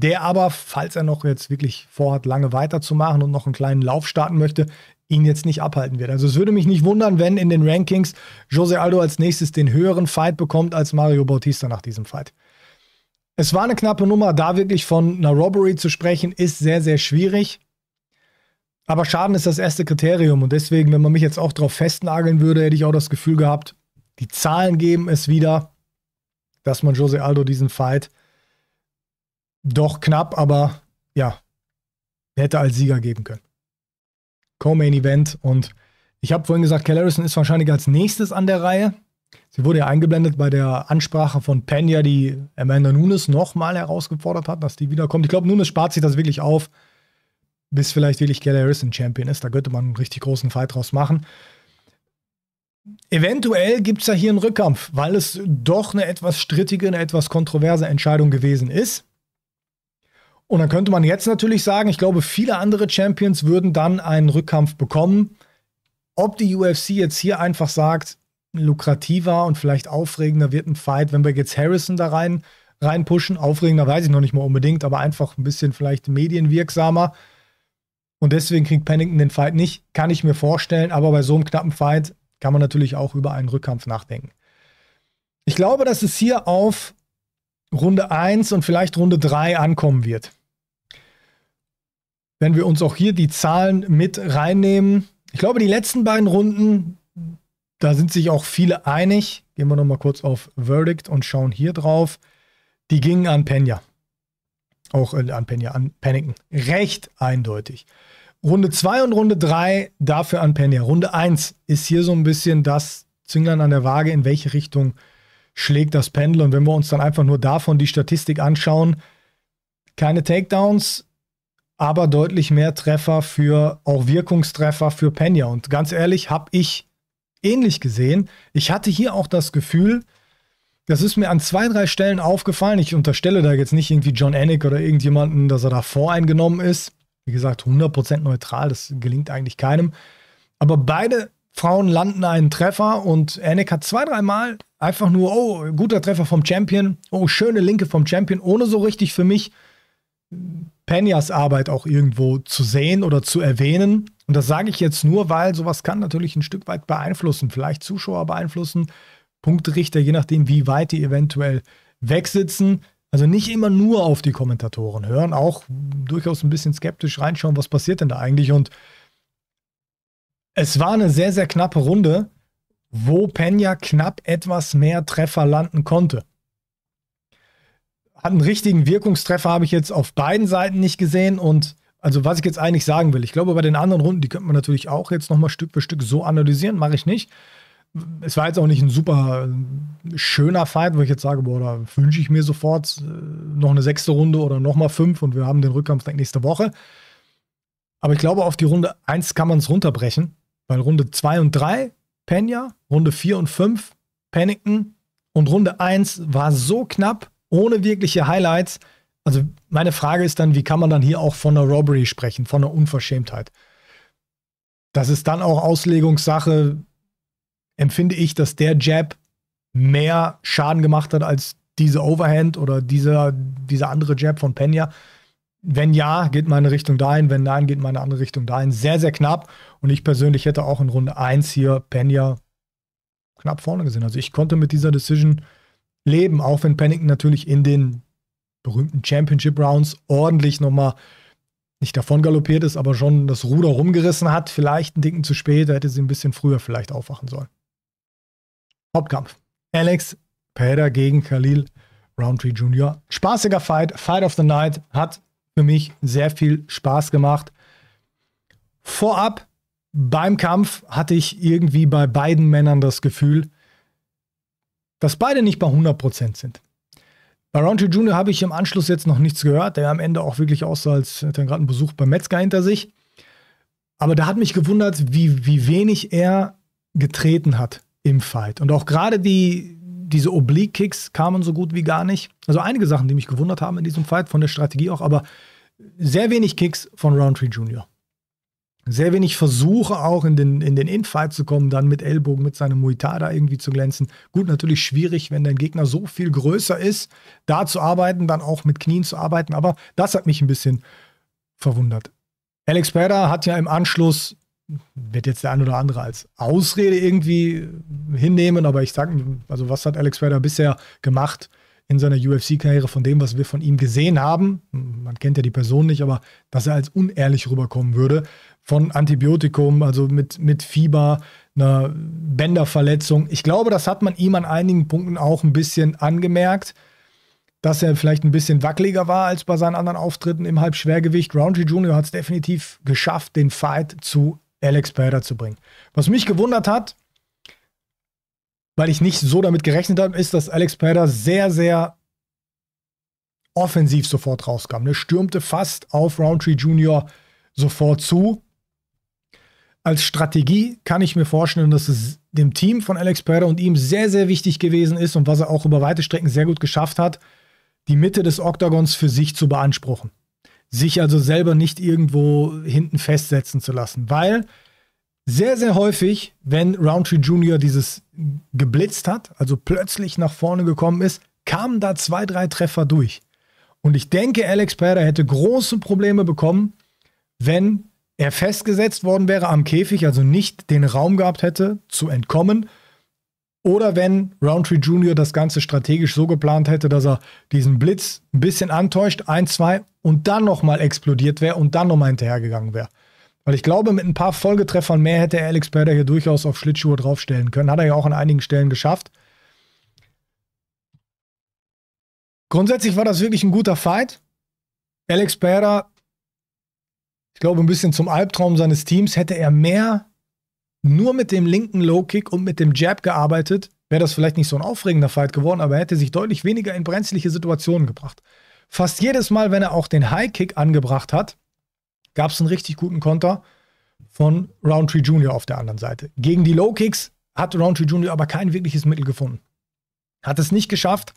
der aber, falls er noch jetzt wirklich vorhat, lange weiterzumachen und noch einen kleinen Lauf starten möchte, ihn jetzt nicht abhalten wird. Also es würde mich nicht wundern, wenn in den Rankings Jose Aldo als nächstes den höheren Fight bekommt als Mario Bautista nach diesem Fight. Es war eine knappe Nummer, da wirklich von einer Robbery zu sprechen, ist sehr, sehr schwierig. Aber Schaden ist das erste Kriterium und deswegen, wenn man mich jetzt auch drauf festnageln würde, hätte ich auch das Gefühl gehabt, die Zahlen geben es wieder, dass man Jose Aldo diesen Fight doch knapp, aber ja, hätte als Sieger geben können. Co-Main Event und ich habe vorhin gesagt, Cal ist wahrscheinlich als nächstes an der Reihe. Sie wurde ja eingeblendet bei der Ansprache von Pena, die Amanda Nunes nochmal herausgefordert hat, dass die wiederkommt. Ich glaube, Nunes spart sich das wirklich auf, bis vielleicht wirklich Cal Champion ist. Da könnte man einen richtig großen Fight draus machen. Eventuell gibt es ja hier einen Rückkampf, weil es doch eine etwas strittige, eine etwas kontroverse Entscheidung gewesen ist. Und dann könnte man jetzt natürlich sagen, ich glaube, viele andere Champions würden dann einen Rückkampf bekommen. Ob die UFC jetzt hier einfach sagt, lukrativer und vielleicht aufregender wird ein Fight, wenn wir jetzt Harrison da rein reinpushen, aufregender weiß ich noch nicht mal unbedingt, aber einfach ein bisschen vielleicht medienwirksamer. Und deswegen kriegt Pennington den Fight nicht, kann ich mir vorstellen, aber bei so einem knappen Fight kann man natürlich auch über einen Rückkampf nachdenken. Ich glaube, dass es hier auf Runde 1 und vielleicht Runde 3 ankommen wird. Wenn wir uns auch hier die Zahlen mit reinnehmen. Ich glaube, die letzten beiden Runden, da sind sich auch viele einig. Gehen wir nochmal kurz auf Verdict und schauen hier drauf. Die gingen an Penya. Auch äh, an Penya, an Paniken. Recht eindeutig. Runde 2 und Runde 3 dafür an Penya. Runde 1 ist hier so ein bisschen das Zünglein an der Waage, in welche Richtung äh, schlägt das Pendel. Und wenn wir uns dann einfach nur davon die Statistik anschauen, keine Takedowns, aber deutlich mehr Treffer für, auch Wirkungstreffer für Pena. Und ganz ehrlich, habe ich ähnlich gesehen. Ich hatte hier auch das Gefühl, das ist mir an zwei, drei Stellen aufgefallen. Ich unterstelle da jetzt nicht irgendwie John Anik oder irgendjemanden, dass er da voreingenommen ist. Wie gesagt, 100% neutral, das gelingt eigentlich keinem. Aber beide Frauen landen einen Treffer und Anik hat zwei, dreimal einfach nur, oh, guter Treffer vom Champion, oh, schöne Linke vom Champion, ohne so richtig für mich Penyas Arbeit auch irgendwo zu sehen oder zu erwähnen. Und das sage ich jetzt nur, weil sowas kann natürlich ein Stück weit beeinflussen, vielleicht Zuschauer beeinflussen, Punkterichter, je nachdem, wie weit die eventuell wegsitzen. Also nicht immer nur auf die Kommentatoren hören, auch durchaus ein bisschen skeptisch reinschauen, was passiert denn da eigentlich. Und es war eine sehr, sehr knappe Runde, wo Penya knapp etwas mehr Treffer landen konnte. Hat einen richtigen Wirkungstreffer habe ich jetzt auf beiden Seiten nicht gesehen und also was ich jetzt eigentlich sagen will, ich glaube bei den anderen Runden, die könnte man natürlich auch jetzt nochmal Stück für Stück so analysieren, mache ich nicht. Es war jetzt auch nicht ein super äh, schöner Fight, wo ich jetzt sage, boah, da wünsche ich mir sofort äh, noch eine sechste Runde oder nochmal fünf und wir haben den Rückkampf nächste Woche. Aber ich glaube, auf die Runde eins kann man es runterbrechen. Weil Runde 2 und 3 Penya, Runde 4 und 5 Pennington und Runde 1 war so knapp, ohne wirkliche Highlights. Also meine Frage ist dann, wie kann man dann hier auch von einer Robbery sprechen, von einer Unverschämtheit? Das ist dann auch Auslegungssache, empfinde ich, dass der Jab mehr Schaden gemacht hat als diese Overhand oder dieser, dieser andere Jab von Penya. Wenn ja, geht meine Richtung dahin, wenn nein, geht meine andere Richtung dahin. Sehr, sehr knapp. Und ich persönlich hätte auch in Runde 1 hier Penya knapp vorne gesehen. Also ich konnte mit dieser Decision leben, auch wenn Pennington natürlich in den berühmten Championship Rounds ordentlich nochmal nicht davon galoppiert ist, aber schon das Ruder rumgerissen hat. Vielleicht einen Dicken zu spät, da hätte sie ein bisschen früher vielleicht aufwachen sollen. Hauptkampf. Alex Pereira gegen Khalil Roundtree Jr. Spaßiger Fight, Fight of the Night, hat für mich sehr viel Spaß gemacht. Vorab beim Kampf hatte ich irgendwie bei beiden Männern das Gefühl, dass beide nicht bei 100% sind. Bei Roundtree Jr. habe ich im Anschluss jetzt noch nichts gehört, der am Ende auch wirklich aussah, als hätte er gerade einen Besuch beim Metzger hinter sich. Aber da hat mich gewundert, wie, wie wenig er getreten hat im Fight. Und auch gerade die, diese Oblique-Kicks kamen so gut wie gar nicht. Also einige Sachen, die mich gewundert haben in diesem Fight, von der Strategie auch, aber sehr wenig Kicks von Roundtree Jr sehr wenig Versuche auch in den, in den Infight zu kommen, dann mit Ellbogen, mit seinem Muitada irgendwie zu glänzen. Gut, natürlich schwierig, wenn dein Gegner so viel größer ist, da zu arbeiten, dann auch mit Knien zu arbeiten, aber das hat mich ein bisschen verwundert. Alex Pereira hat ja im Anschluss, wird jetzt der ein oder andere als Ausrede irgendwie hinnehmen, aber ich sage, also was hat Alex Pereira bisher gemacht? in seiner UFC-Karriere von dem, was wir von ihm gesehen haben. Man kennt ja die Person nicht, aber dass er als unehrlich rüberkommen würde von Antibiotikum, also mit, mit Fieber, einer Bänderverletzung. Ich glaube, das hat man ihm an einigen Punkten auch ein bisschen angemerkt, dass er vielleicht ein bisschen wackeliger war als bei seinen anderen Auftritten im Halbschwergewicht. Roundtree Jr. hat es definitiv geschafft, den Fight zu Alex Pereira zu bringen. Was mich gewundert hat, weil ich nicht so damit gerechnet habe, ist, dass Alex Pereira sehr, sehr offensiv sofort rauskam. Er ne, stürmte fast auf Roundtree Jr. sofort zu als Strategie kann ich mir vorstellen, dass es dem Team von Alex Pereira und ihm sehr, sehr wichtig gewesen ist und was er auch über weite Strecken sehr gut geschafft hat, die Mitte des Oktagons für sich zu beanspruchen. Sich also selber nicht irgendwo hinten festsetzen zu lassen, weil sehr, sehr häufig, wenn Roundtree Jr. dieses geblitzt hat, also plötzlich nach vorne gekommen ist, kamen da zwei, drei Treffer durch. Und ich denke, Alex Pereira hätte große Probleme bekommen, wenn er festgesetzt worden wäre am Käfig, also nicht den Raum gehabt hätte, zu entkommen. Oder wenn Roundtree Jr. das Ganze strategisch so geplant hätte, dass er diesen Blitz ein bisschen antäuscht, ein, zwei und dann nochmal explodiert wäre und dann nochmal hinterhergegangen wäre. Weil ich glaube, mit ein paar Folgetreffern mehr hätte er Alex Perder hier durchaus auf Schlittschuhe draufstellen können. Hat er ja auch an einigen Stellen geschafft. Grundsätzlich war das wirklich ein guter Fight. Alex Pereira ich glaube, ein bisschen zum Albtraum seines Teams, hätte er mehr nur mit dem linken Low-Kick und mit dem Jab gearbeitet, wäre das vielleicht nicht so ein aufregender Fight geworden, aber er hätte sich deutlich weniger in brenzliche Situationen gebracht. Fast jedes Mal, wenn er auch den High-Kick angebracht hat, gab es einen richtig guten Konter von Roundtree Jr. auf der anderen Seite. Gegen die Low-Kicks hat Roundtree Jr. aber kein wirkliches Mittel gefunden. Hat es nicht geschafft,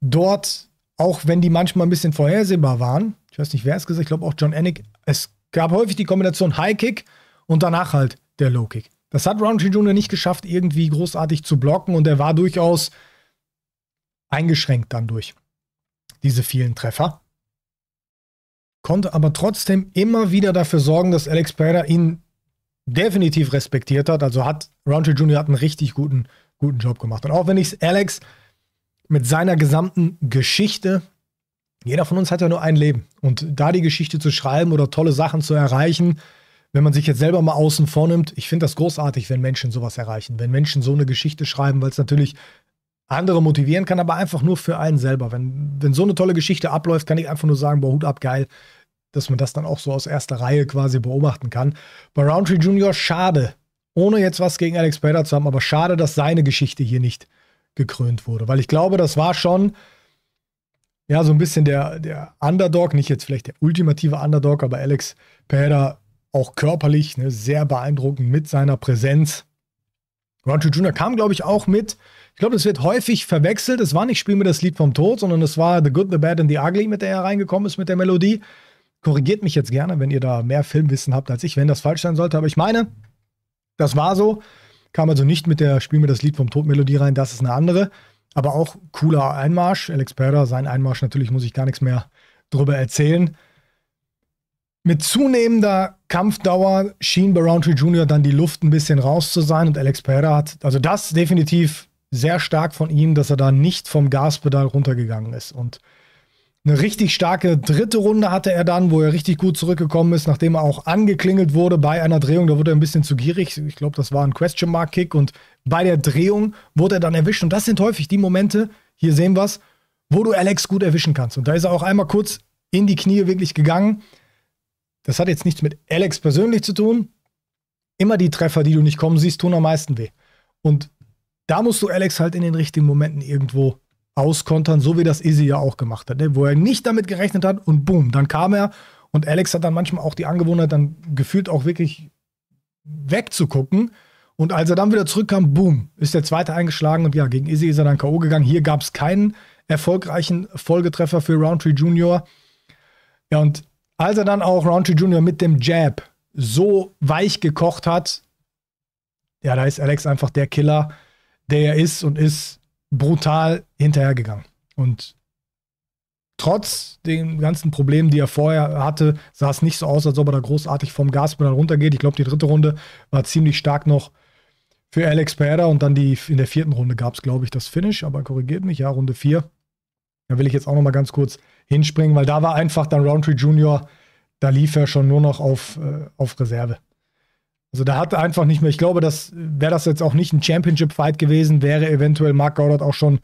dort, auch wenn die manchmal ein bisschen vorhersehbar waren, ich weiß nicht, wer es gesagt hat, ich glaube auch John Ennick, es gab häufig die Kombination High Kick und danach halt der Low Kick. Das hat Roundtree Jr. nicht geschafft, irgendwie großartig zu blocken und er war durchaus eingeschränkt dann durch diese vielen Treffer. Konnte aber trotzdem immer wieder dafür sorgen, dass Alex Pereira ihn definitiv respektiert hat. Also hat Roundtree Jr. hat einen richtig guten, guten Job gemacht. Und auch wenn ich es Alex mit seiner gesamten Geschichte jeder von uns hat ja nur ein Leben. Und da die Geschichte zu schreiben oder tolle Sachen zu erreichen, wenn man sich jetzt selber mal außen vornimmt, ich finde das großartig, wenn Menschen sowas erreichen, wenn Menschen so eine Geschichte schreiben, weil es natürlich andere motivieren kann, aber einfach nur für einen selber. Wenn, wenn so eine tolle Geschichte abläuft, kann ich einfach nur sagen, boah, Hut ab, geil, dass man das dann auch so aus erster Reihe quasi beobachten kann. Bei Roundtree Junior schade, ohne jetzt was gegen Alex Bader zu haben, aber schade, dass seine Geschichte hier nicht gekrönt wurde, weil ich glaube, das war schon ja, so ein bisschen der, der Underdog, nicht jetzt vielleicht der ultimative Underdog, aber Alex Pereira auch körperlich ne, sehr beeindruckend mit seiner Präsenz. Roger Jr. kam, glaube ich, auch mit. Ich glaube, das wird häufig verwechselt. Es war nicht Spiel mir das Lied vom Tod, sondern es war The Good, The Bad and The Ugly, mit der er reingekommen ist, mit der Melodie. Korrigiert mich jetzt gerne, wenn ihr da mehr Filmwissen habt als ich, wenn das falsch sein sollte. Aber ich meine, das war so. Kam also nicht mit der Spiel mir das Lied vom Tod Melodie rein, das ist eine andere. Aber auch cooler Einmarsch. Alex Perra, sein Einmarsch, natürlich muss ich gar nichts mehr drüber erzählen. Mit zunehmender Kampfdauer schien Barroundtree Jr. dann die Luft ein bisschen raus zu sein und Alex Perra hat, also das definitiv sehr stark von ihm, dass er da nicht vom Gaspedal runtergegangen ist und eine richtig starke dritte Runde hatte er dann, wo er richtig gut zurückgekommen ist, nachdem er auch angeklingelt wurde bei einer Drehung. Da wurde er ein bisschen zu gierig. Ich glaube, das war ein Question Mark Kick und bei der Drehung wurde er dann erwischt. Und das sind häufig die Momente, hier sehen wir es, wo du Alex gut erwischen kannst. Und da ist er auch einmal kurz in die Knie wirklich gegangen. Das hat jetzt nichts mit Alex persönlich zu tun. Immer die Treffer, die du nicht kommen siehst, tun am meisten weh. Und da musst du Alex halt in den richtigen Momenten irgendwo auskontern, so wie das Izzy ja auch gemacht hat, ne? wo er nicht damit gerechnet hat und boom, dann kam er und Alex hat dann manchmal auch die Angewohnheit, dann gefühlt auch wirklich wegzugucken. Und als er dann wieder zurückkam, boom, ist der zweite eingeschlagen und ja, gegen Izzy ist er dann K.O. gegangen. Hier gab es keinen erfolgreichen Folgetreffer für Roundtree Jr. Ja, und als er dann auch Roundtree Jr. mit dem Jab so weich gekocht hat, ja, da ist Alex einfach der Killer, der er ist und ist brutal hinterhergegangen. Und trotz den ganzen Problemen, die er vorher hatte, sah es nicht so aus, als ob er da großartig vom Gaspedal runtergeht. Ich glaube, die dritte Runde war ziemlich stark noch für Alex Pereira und dann die, in der vierten Runde gab es, glaube ich, das Finish, aber korrigiert mich, ja, Runde vier. Da will ich jetzt auch noch mal ganz kurz hinspringen, weil da war einfach dann Roundtree Junior, da lief er schon nur noch auf, äh, auf Reserve. Also da hat er einfach nicht mehr, ich glaube, das wäre das jetzt auch nicht ein Championship-Fight gewesen, wäre eventuell Mark Goddard auch schon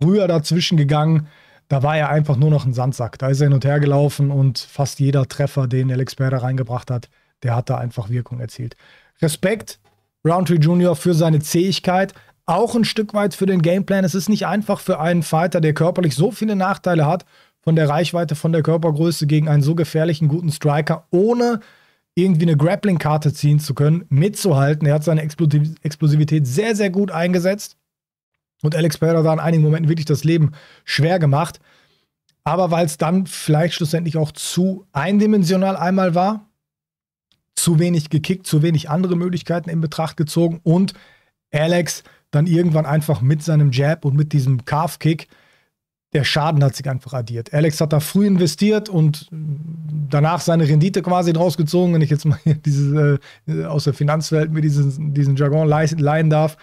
früher dazwischen gegangen. Da war er einfach nur noch ein Sandsack. Da ist er hin und her gelaufen und fast jeder Treffer, den Alex Pereira reingebracht hat, der hat da einfach Wirkung erzielt. Respekt, Roundtree Jr. für seine Zähigkeit, auch ein Stück weit für den Gameplan. Es ist nicht einfach für einen Fighter, der körperlich so viele Nachteile hat, von der Reichweite, von der Körpergröße gegen einen so gefährlichen, guten Striker, ohne irgendwie eine Grappling-Karte ziehen zu können, mitzuhalten. Er hat seine Explosivität sehr, sehr gut eingesetzt und Alex Pereira da in einigen Momenten wirklich das Leben schwer gemacht. Aber weil es dann vielleicht schlussendlich auch zu eindimensional einmal war, zu wenig gekickt, zu wenig andere Möglichkeiten in Betracht gezogen und Alex dann irgendwann einfach mit seinem Jab und mit diesem Calf-Kick der Schaden hat sich einfach addiert. Alex hat da früh investiert und danach seine Rendite quasi draus gezogen, wenn ich jetzt mal dieses, äh, aus der Finanzwelt mir diesen, diesen Jargon leihen darf.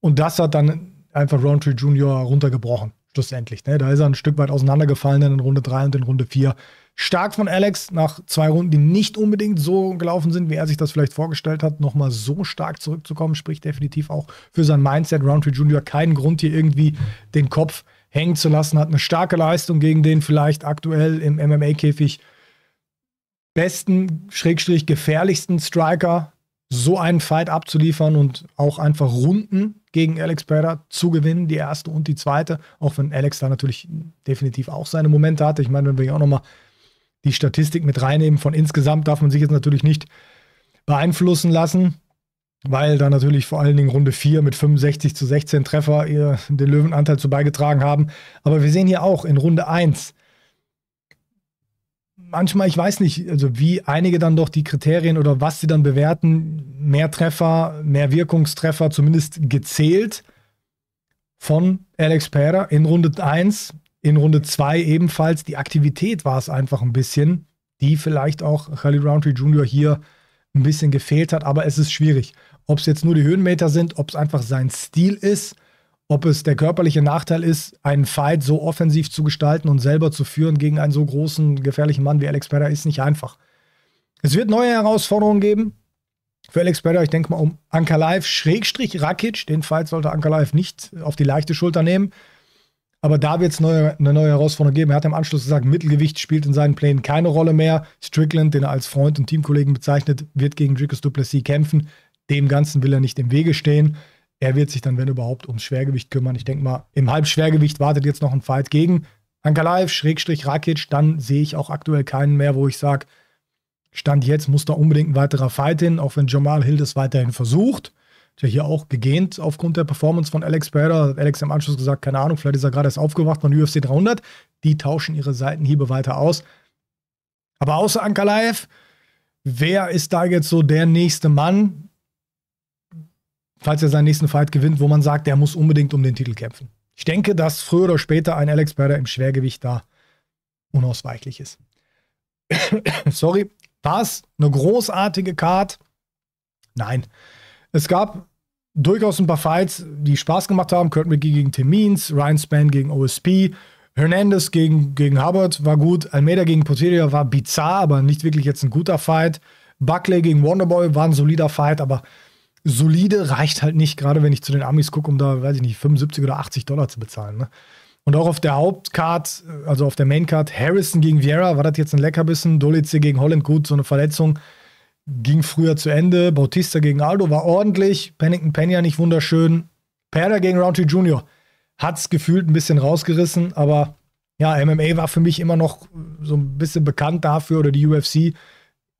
Und das hat dann einfach Roundtree Junior runtergebrochen, schlussendlich. Ne? Da ist er ein Stück weit auseinandergefallen in Runde 3 und in Runde 4. Stark von Alex, nach zwei Runden, die nicht unbedingt so gelaufen sind, wie er sich das vielleicht vorgestellt hat, nochmal so stark zurückzukommen, spricht definitiv auch für sein Mindset. Roundtree Junior keinen Grund, hier irgendwie den Kopf äh, hängen zu lassen hat. Eine starke Leistung gegen den vielleicht aktuell im MMA-Käfig besten, schrägstrich gefährlichsten Striker, so einen Fight abzuliefern und auch einfach Runden gegen Alex Pereira zu gewinnen, die erste und die zweite, auch wenn Alex da natürlich definitiv auch seine Momente hatte. Ich meine, wenn wir hier auch nochmal die Statistik mit reinnehmen von insgesamt, darf man sich jetzt natürlich nicht beeinflussen lassen weil da natürlich vor allen Dingen Runde 4 mit 65 zu 16 Treffer den Löwenanteil zu beigetragen haben. Aber wir sehen hier auch in Runde 1, manchmal, ich weiß nicht, also wie einige dann doch die Kriterien oder was sie dann bewerten, mehr Treffer, mehr Wirkungstreffer, zumindest gezählt von Alex Pera in Runde 1, in Runde 2 ebenfalls. Die Aktivität war es einfach ein bisschen, die vielleicht auch Khalid Roundtree Jr. hier ein bisschen gefehlt hat, aber es ist schwierig. Ob es jetzt nur die Höhenmeter sind, ob es einfach sein Stil ist, ob es der körperliche Nachteil ist, einen Fight so offensiv zu gestalten und selber zu führen gegen einen so großen, gefährlichen Mann wie Alex Pereira, ist nicht einfach. Es wird neue Herausforderungen geben für Alex Pereira. Ich denke mal um Anker Live, Schrägstrich Rakic. Den Fight sollte Anker Live nicht auf die leichte Schulter nehmen. Aber da wird es neue, eine neue Herausforderung geben. Er hat im Anschluss gesagt, Mittelgewicht spielt in seinen Plänen keine Rolle mehr. Strickland, den er als Freund und Teamkollegen bezeichnet, wird gegen Dricus Duplessis kämpfen. Dem Ganzen will er nicht im Wege stehen. Er wird sich dann, wenn überhaupt, ums Schwergewicht kümmern. Ich denke mal, im Halbschwergewicht wartet jetzt noch ein Fight gegen Ankalaev, Schrägstrich Rakic. Dann sehe ich auch aktuell keinen mehr, wo ich sage, Stand jetzt muss da unbedingt ein weiterer Fight hin, auch wenn Jamal Hildes weiterhin versucht ja hier auch gegähnt aufgrund der Performance von Alex Pereira. Hat Alex im Anschluss gesagt, keine Ahnung, vielleicht ist er gerade erst aufgewacht von UFC 300. Die tauschen ihre Seitenhiebe weiter aus. Aber außer Ankalaev, wer ist da jetzt so der nächste Mann, falls er seinen nächsten Fight gewinnt, wo man sagt, der muss unbedingt um den Titel kämpfen? Ich denke, dass früher oder später ein Alex Bader im Schwergewicht da unausweichlich ist. Sorry, war es eine großartige Card? Nein. Es gab durchaus ein paar Fights, die Spaß gemacht haben. Kurt McGee gegen Tim Means, Ryan Span gegen OSP, Hernandez gegen, gegen Hubbard war gut, Almeida gegen Poteria war bizarr, aber nicht wirklich jetzt ein guter Fight. Buckley gegen Wonderboy war ein solider Fight, aber solide reicht halt nicht, gerade wenn ich zu den Amis gucke, um da, weiß ich nicht, 75 oder 80 Dollar zu bezahlen. Ne? Und auch auf der Hauptcard, also auf der Maincard, Harrison gegen Vieira, war das jetzt ein Leckerbissen, Dolice gegen Holland gut, so eine Verletzung ging früher zu Ende. Bautista gegen Aldo war ordentlich. Pennington Pena nicht wunderschön. Perda gegen Roundtree Jr. hat es gefühlt ein bisschen rausgerissen, aber ja, MMA war für mich immer noch so ein bisschen bekannt dafür oder die UFC,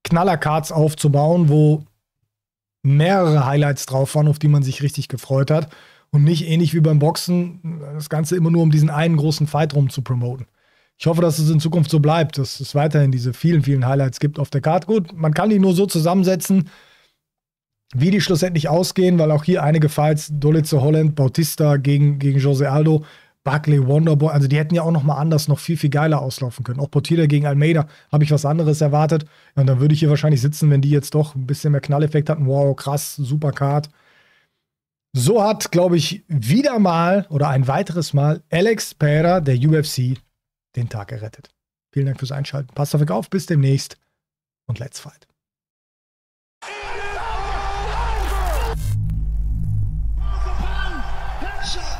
Knallercards aufzubauen, wo mehrere Highlights drauf waren, auf die man sich richtig gefreut hat und nicht ähnlich wie beim Boxen das Ganze immer nur um diesen einen großen Fight rum zu promoten ich hoffe, dass es in Zukunft so bleibt, dass es weiterhin diese vielen, vielen Highlights gibt auf der Karte. Gut, man kann die nur so zusammensetzen, wie die schlussendlich ausgehen, weil auch hier einige Fights, Dolitze Holland, Bautista gegen, gegen Jose Aldo, Buckley, Wonderboy, also die hätten ja auch nochmal anders, noch viel, viel geiler auslaufen können. Auch Portilla gegen Almeida habe ich was anderes erwartet. Und dann würde ich hier wahrscheinlich sitzen, wenn die jetzt doch ein bisschen mehr Knalleffekt hatten. Wow, krass, super Card. So hat, glaube ich, wieder mal oder ein weiteres Mal Alex Pereira der UFC den Tag gerettet. Vielen Dank fürs Einschalten. Passt auf euch auf. Bis demnächst und let's fight. Shut